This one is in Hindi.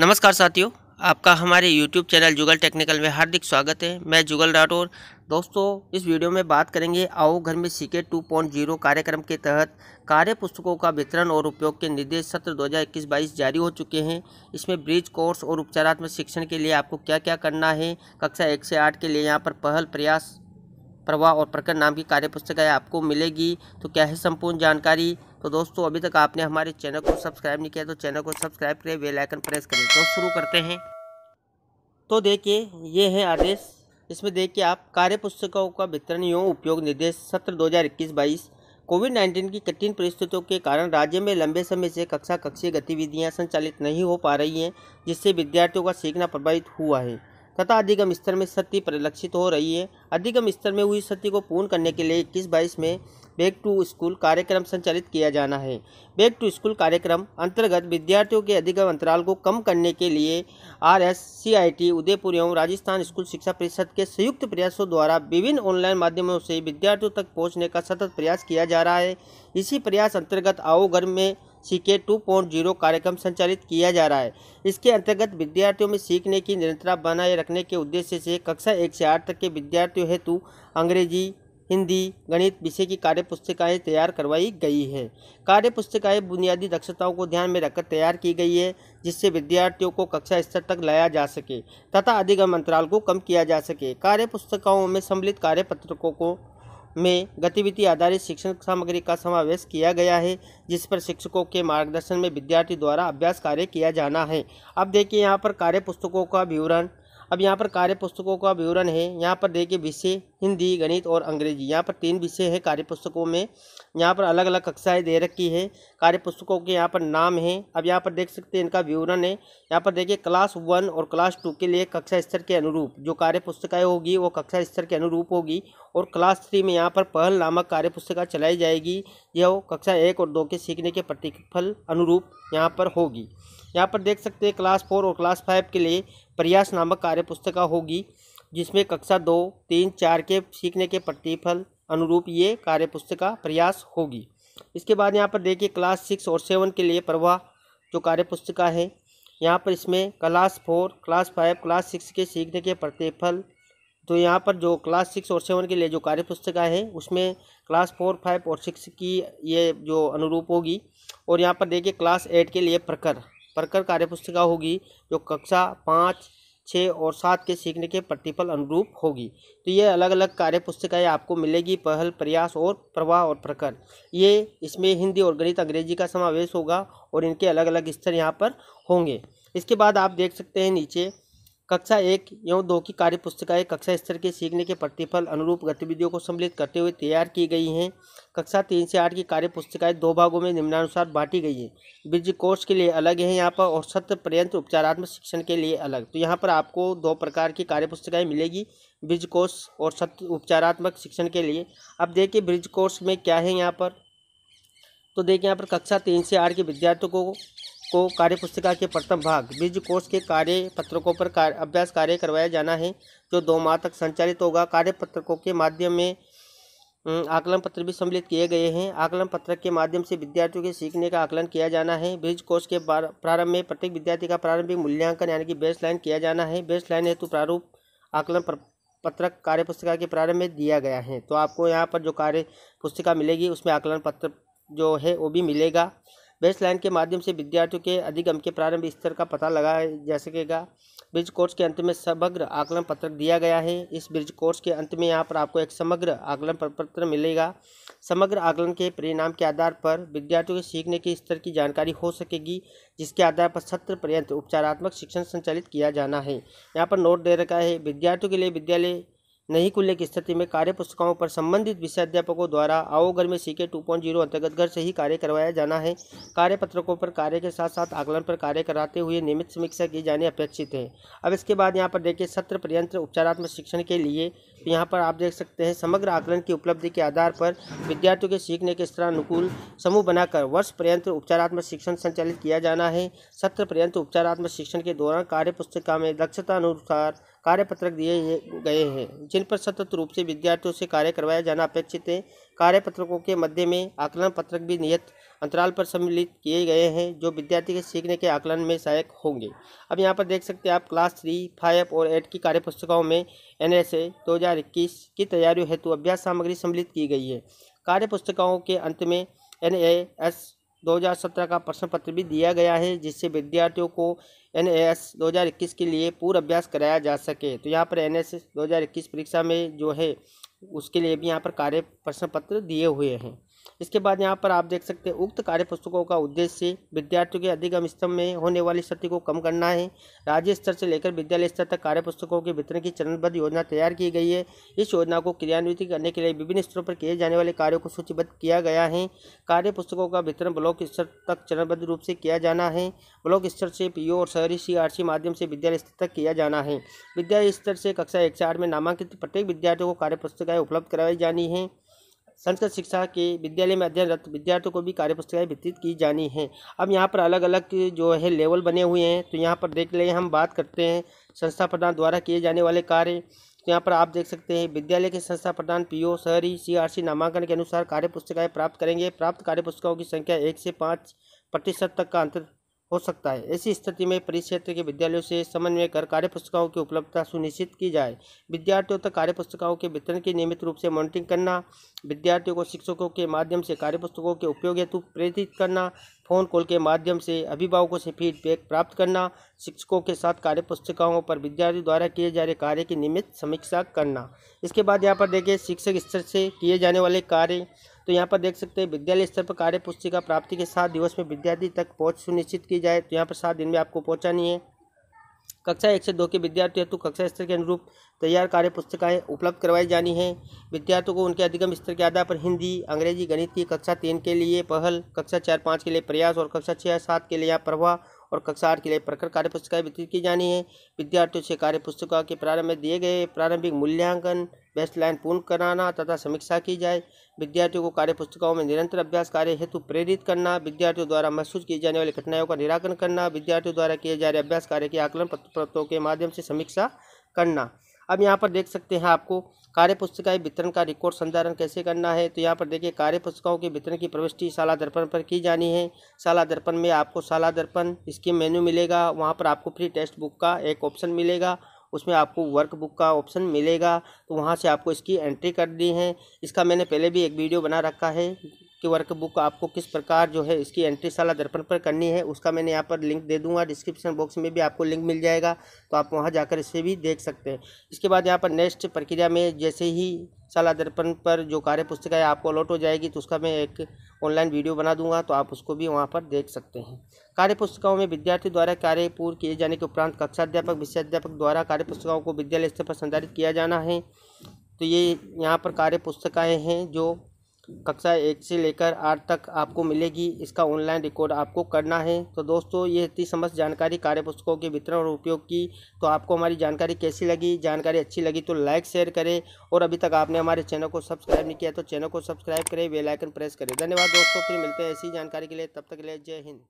नमस्कार साथियों आपका हमारे यूट्यूब चैनल जुगल टेक्निकल में हार्दिक स्वागत है मैं जुगल राठौर दोस्तों इस वीडियो में बात करेंगे आओ घर में सीखे 2.0 कार्यक्रम के तहत कार्य पुस्तकों का वितरण और उपयोग के निर्देश सत्र 2021-22 जारी हो चुके हैं इसमें ब्रिज कोर्स और उपचारात्मक शिक्षण के लिए आपको क्या क्या करना है कक्षा एक से आठ के लिए यहाँ पर पहल प्रयास प्रवाह और प्रकरण नाम की कार्य है आपको मिलेगी तो क्या है संपूर्ण जानकारी तो दोस्तों अभी तक आपने हमारे चैनल को सब्सक्राइब नहीं किया तो चैनल को सब्सक्राइब करें वेल आइकन प्रेस करें तो शुरू करते हैं तो देखिए ये है आदेश इसमें देखिए आप कार्य पुस्तकों का वितरण एवं उपयोग निर्देश सत्र 2021 बाईस कोविड 19 की कठिन परिस्थितियों के कारण राज्य में लंबे समय से कक्षा कक्षीय गतिविधियां संचालित नहीं हो पा रही हैं जिससे विद्यार्थियों का सीखना प्रभावित हुआ है तथा अधिगम स्तर में सत्य परिलक्षित हो रही है अधिगम स्तर में हुई सत्य को पूर्ण करने के लिए इक्कीस बाईस में बैक टू स्कूल कार्यक्रम संचालित किया जाना है बैक टू स्कूल कार्यक्रम अंतर्गत विद्यार्थियों के अधिगम अंतराल को कम करने के लिए R S C I T Udaipur एवं राजस्थान स्कूल शिक्षा परिषद के संयुक्त प्रयासों द्वारा विभिन्न ऑनलाइन माध्यमों से विद्यार्थियों तक पहुँचने का सतत प्रयास किया जा रहा है इसी प्रयास अंतर्गत आओ घर में सीके 2.0 कार्यक्रम संचालित किया जा रहा है इसके अंतर्गत विद्यार्थियों में सीखने की निरंतरता बनाए रखने के उद्देश्य से कक्षा एक से आठ तक के विद्यार्थियों हेतु अंग्रेजी हिंदी गणित विषय की कार्य पुस्तिकाएँ तैयार करवाई गई है कार्य पुस्तिकाएँ बुनियादी दक्षताओं को ध्यान में रखकर तैयार की गई है जिससे विद्यार्थियों को कक्षा स्तर तक लाया जा सके तथा अधिगम अंतराल को कम किया जा सके कार्य पुस्तिकाओं में सम्मिलित कार्य पत्रकों को में गतिविधि आधारित शिक्षण सामग्री का समावेश किया गया है जिस पर शिक्षकों के मार्गदर्शन में विद्यार्थी द्वारा अभ्यास कार्य किया जाना है अब देखिए यहाँ पर कार्य पुस्तकों का विवरण अब यहाँ पर कार्य पुस्तकों का विवरण है यहाँ पर देखिए विषय हिंदी गणित और अंग्रेजी यहाँ पर तीन विषय है कार्य पुस्तकों में यहाँ पर अलग अलग कक्षाएं दे रखी है कार्य पुस्तकों के यहाँ पर नाम है अब यहाँ पर देख सकते हैं इनका विवरण है यहाँ पर देखिए क्लास वन और क्लास टू के लिए कक्षा स्तर के अनुरूप जो कार्य पुस्तकाएँ होगी वो कक्षा स्तर के अनुरूप होगी और क्लास थ्री में यहाँ पर पहल नामक कार्य पुस्तक चलाई जाएगी यह कक्षा एक और दो के सीखने के प्रतिफल अनुरूप यहाँ पर होगी यहाँ पर देख सकते हैं क्लास फोर और क्लास फाइव के लिए प्रयास नामक कार्य पुस्तिका होगी जिसमें कक्षा दो तीन चार के सीखने के प्रतिफल अनुरूप ये कार्य पुस्तिका प्रयास होगी इसके बाद यहाँ पर देखिए क्लास सिक्स और सेवन के लिए प्रवाह जो कार्य पुस्तिका है यहाँ पर इसमें class four class five class six के सीखने के प्रतिफल तो यहाँ पर जो क्लास सिक्स और सेवन के लिए जो कार्य पुस्तिका है उसमें क्लास फोर फाइव और सिक्स की ये जो अनुरूप होगी और यहाँ पर देखिए क्लास एट के लिए प्रकर प्रकर कार्यपुस्तिका होगी जो कक्षा पाँच छः और सात के सीखने के प्रतिफल अनुरूप होगी तो ये अलग अलग कार्य पुस्तिकाएँ आपको मिलेगी पहल प्रयास और प्रवाह और प्रकर ये इसमें हिंदी और गणित अंग्रेजी का समावेश होगा और इनके अलग अलग स्तर यहाँ पर होंगे इसके बाद आप देख सकते हैं नीचे कक्षा एक एवं दो की कार्य पुस्तिकाएँ कक्षा स्तर के सीखने के प्रतिफल अनुरूप गतिविधियों को सम्मिलित करते हुए तैयार की गई हैं कक्षा तीन से आठ की कार्य पुस्तिकाएँ दो भागों में निम्नानुसार बांटी गई हैं ब्रिज कोर्स के लिए अलग है यहाँ पर और सत्र पर्यंत उपचारात्मक शिक्षण के लिए अलग तो यहाँ पर आपको दो प्रकार की कार्य पुस्तिकाएँ मिलेगी ब्रिज कोर्स और सत्य उपचारात्मक शिक्षण के लिए अब देखिए ब्रिज कोर्स में क्या है यहाँ पर तो देखिए यहाँ पर कक्षा तीन से आठ के विद्यार्थियों को को कार्यपुस्तिका के प्रथम भाग बीज कोष के कार्य पत्रकों पर कार, अभ्यास कार्य करवाया जाना है जो दो माह तक संचालित होगा कार्य पत्रकों के माध्यम में आकलन पत्र भी सम्मिलित किए गए हैं आकलन पत्रक के माध्यम से विद्यार्थियों के सीखने का आकलन किया जाना है बीज कोष के प्रारंभ में प्रत्येक विद्यार्थी का प्रारंभिक मूल्यांकन यानी कि बेस्ट लाइन किया जाना है बेस्ट लाइन हेतु प्रारूप आकलन पत्रक कार्य पुस्तिका के प्रारंभ में दिया गया है तो आपको यहाँ पर जो कार्य पुस्तिका मिलेगी उसमें आकलन पत्र जो है वो भी मिलेगा बेस लाइन के माध्यम से विद्यार्थियों के अधिगम के प्रारंभ स्तर का पता लगाया जा सकेगा ब्रिज कोर्स के अंत में समग्र आकलन पत्र दिया गया है इस ब्रिज कोर्स के अंत में यहाँ पर आपको एक समग्र आकलन पत्र मिलेगा समग्र आकलन के परिणाम के आधार पर विद्यार्थियों के सीखने के स्तर की जानकारी हो सकेगी जिसके आधार पर सत्र पर्यंत उपचारात्मक शिक्षण संचालित किया जाना है यहाँ पर नोट दे रखा है विद्यार्थियों के लिए विद्यालय नहीं खुलने की स्थिति में कार्य पुस्तकों पर संबंधित विषय अध्यापकों द्वारा आओ घर में सीखे टू पॉइंट जीरो अंतर्गत घर से ही कार्य करवाया जाना है कार्य पत्रकों पर कार्य के साथ साथ आकलन पर कार्य कराते हुए नियमित समीक्षा की जानी अपेक्षित है अब इसके बाद यहाँ पर देखिए सत्र पर्यंत उपचारात्मक शिक्षण के लिए यहाँ पर आप देख सकते हैं समग्र आकलन की उपलब्धि के आधार पर विद्यार्थियों के सीखने के स्तर अनुकूल समूह बनाकर वर्ष पर्यंत उपचारात्मक शिक्षण संचालित किया जाना है सत्र पर्यंत उपचारात्मक शिक्षण के दौरान कार्य पुस्तिका में दक्षता अनुसार कार्यपत्रक दिए गए हैं जिन पर सतत रूप से विद्यार्थियों से कार्य करवाया जाना अपेक्षित है कार्यपत्रकों के मध्य में आकलन पत्रक भी नियत अंतराल पर सम्मिलित किए गए हैं जो विद्यार्थी के सीखने के आकलन में सहायक होंगे अब यहाँ पर देख सकते हैं आप क्लास थ्री फाइव और एट की कार्य पुस्तकों में एन एस ए दो हज़ार इक्कीस की तैयारियों हेतु अभ्यास सामग्री सम्मिलित की गई है कार्य पुस्तकों के अंत में एन ए एस 2017 का प्रश्न पत्र भी दिया गया है जिससे विद्यार्थियों को एन एस दो के लिए पूर्व अभ्यास कराया जा सके तो यहाँ पर एन एस परीक्षा में जो है उसके लिए भी यहाँ पर कार्य प्रश्न पत्र दिए हुए हैं इसके बाद यहाँ पर आप देख सकते हैं उक्त कार्य पुस्तकों का उद्देश्य विद्यार्थियों के अधिगम स्तंभ में होने वाली क्षति को कम करना है राज्य स्तर से लेकर विद्यालय स्तर तक कार्य पुस्तकों के वितरण की चरणबद्ध योजना तैयार की गई है इस योजना को क्रियान्वित करने के लिए विभिन्न स्तरों पर किए जाने वाले कार्यों को सूचीबद्ध किया गया है कार्य पुस्तकों का वितरण ब्लॉक स्तर तक चरणबद्ध रूप से किया जाना है ब्लॉक स्तर से पीओ और शहरी सीआरसी माध्यम से विद्यालय स्तर तक किया जाना है विद्यालय स्तर से कक्षा एक चार में नामांकित प्रत्येक विद्यार्थियों को कार्य पुस्तकें उपलब्ध करवाई जानी हैं संस्कृत शिक्षा के विद्यालय में अध्ययनरत विद्यार्थियों को भी कार्य पुस्तकें वितरित की जानी हैं अब यहाँ पर अलग अलग जो है लेवल बने हुए हैं तो यहाँ पर देख लें हम बात करते हैं संस्था प्रधान द्वारा किए जाने वाले कार्य तो यहाँ पर आप देख सकते हैं विद्यालय के संस्था प्रधान पी ओ शहरी सी नामांकन के अनुसार कार्य पुस्तिकाएँ प्राप्त करेंगे प्राप्त कार्य पुस्तकों की संख्या एक से पाँच प्रतिशत तक का अंतर हो सकता है ऐसी स्थिति में परिक्षेत्र के विद्यालयों से समन्वय कर कार्यपुस्तकों की उपलब्धता सुनिश्चित की जाए विद्यार्थियों तक कार्यपुस्तकों के वितरण की नियमित रूप से मॉनिटरिंग करना विद्यार्थियों को शिक्षकों के माध्यम से कार्यपुस्तकों के उपयोग हेतु प्रेरित करना फ़ोन कॉल के माध्यम से अभिभावकों से फीडबैक प्राप्त करना शिक्षकों के साथ कार्य पर विद्यार्थियों द्वारा किए जा रहे कार्य की नियमित समीक्षा करना इसके बाद यहाँ पर देखिए शिक्षक स्तर से किए जाने वाले कार्य तो यहाँ पर देख सकते हैं विद्यालय स्तर पर कार्य पुस्तिका प्राप्ति के साथ दिवस में विद्यार्थी तक पहुँच सुनिश्चित की जाए तो यहाँ पर सात दिन में आपको पहुँचानी है कक्षा एक से दो के विद्यार्थी हेतु कक्षा स्तर के अनुरूप तैयार कार्य पुस्तिकाएँ उपलब्ध करवाई जानी है विद्यार्थियों को उनके अधिगम स्तर के आधार पर हिंदी अंग्रेजी गणित की कक्षा तीन के लिए पहल कक्षा चार पाँच के लिए प्रयास और कक्षा छः सात के लिए यहाँ प्रवाह और कक्षा आठ के लिए प्रखर कार्य पुस्तिकाएँ वितरित की जानी है विद्यार्थियों से कार्य पुस्तकों के प्रारंभ में दिए गए प्रारंभिक मूल्यांकन लाइन पूर्ण कराना तथा समीक्षा की जाए विद्यार्थियों को कार्य पुस्तिकाओं में निरंतर अभ्यास कार्य हेतु प्रेरित करना विद्यार्थियों द्वारा महसूस की जाने वाली कठिनाइयों का निराकरण करना विद्यार्थियों द्वारा किए जा रहे अभ्यास कार्य के आकलन पत्रों के माध्यम से समीक्षा करना अब यहाँ पर देख सकते हैं आपको कार्य पुस्तिकाएँ वितरण का रिकॉर्ड संचालन कैसे करना है तो यहाँ पर देखिए कार्य पुस्तिकाओं के वितरण की प्रविष्टि शाला दर्पण पर की जानी है शाला दर्पण में आपको शाला दर्पण इसके मेन्यू मिलेगा वहाँ पर आपको फ्री टेक्स्ट बुक का एक ऑप्शन मिलेगा उसमें आपको वर्क बुक का ऑप्शन मिलेगा तो वहाँ से आपको इसकी एंट्री करनी है इसका मैंने पहले भी एक वीडियो बना रखा है कि वर्कबुक आपको किस प्रकार जो है इसकी एंट्री साला दर्पण पर करनी है उसका मैंने यहाँ पर लिंक दे दूंगा डिस्क्रिप्शन बॉक्स में भी आपको लिंक मिल जाएगा तो आप वहाँ जाकर इसे भी देख सकते हैं इसके बाद यहाँ पर नेक्स्ट प्रक्रिया में जैसे ही साला दर्पण पर जो कार्य पुस्तक है आपको अलॉट हो जाएगी तो उसका मैं एक ऑनलाइन वीडियो बना दूंगा तो आप उसको भी वहाँ पर देख सकते हैं कार्य पुस्तिकाओं में विद्यार्थी द्वारा कार्य पूर्ण किए जाने के उपरांत कक्षाध्यापक विषयाध्यापक द्वारा कार्य पुस्तिकाओं को विद्यालय स्तर पर संचालित किया जाना है तो ये यहाँ पर कार्य पुस्तकाएँ हैं जो कक्षा एक से लेकर आठ तक आपको मिलेगी इसका ऑनलाइन रिकॉर्ड आपको करना है तो दोस्तों ये थी समस्त जानकारी कार्य पुस्तकों के वितरण और उपयोग की तो आपको हमारी जानकारी कैसी लगी जानकारी अच्छी लगी तो लाइक शेयर करें और अभी तक आपने हमारे चैनल को सब्सक्राइब नहीं किया तो चैनल को सब्सक्राइब करें बेलाइकन प्रेस करें धन्यवाद दोस्तों फिर मिलते हैं ऐसी जानकारी के लिए तब तक के लिए जय हिंद